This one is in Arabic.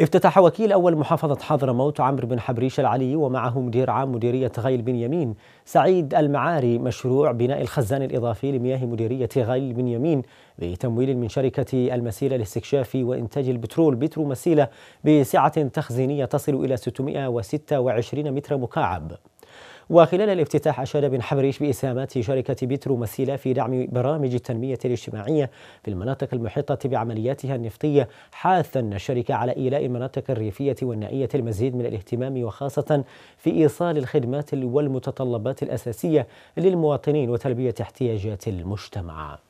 افتتح وكيل أول محافظة حضرموت عمرو بن حبريش العلي ومعه مدير عام مديرية غيل بنيامين سعيد المعاري مشروع بناء الخزان الإضافي لمياه مديرية غيل بنيامين بتمويل من شركة المسيلة لاستكشاف وإنتاج البترول بترو مسيلة بسعة تخزينية تصل إلى 626 متر مكعب وخلال الافتتاح أشاد بن حبريش بإسهامات شركة بترو مسيلة في دعم برامج التنمية الاجتماعية في المناطق المحيطة بعملياتها النفطية حاثا الشركة على إيلاء المناطق الريفية والنائية المزيد من الاهتمام وخاصة في إيصال الخدمات والمتطلبات الأساسية للمواطنين وتلبية احتياجات المجتمع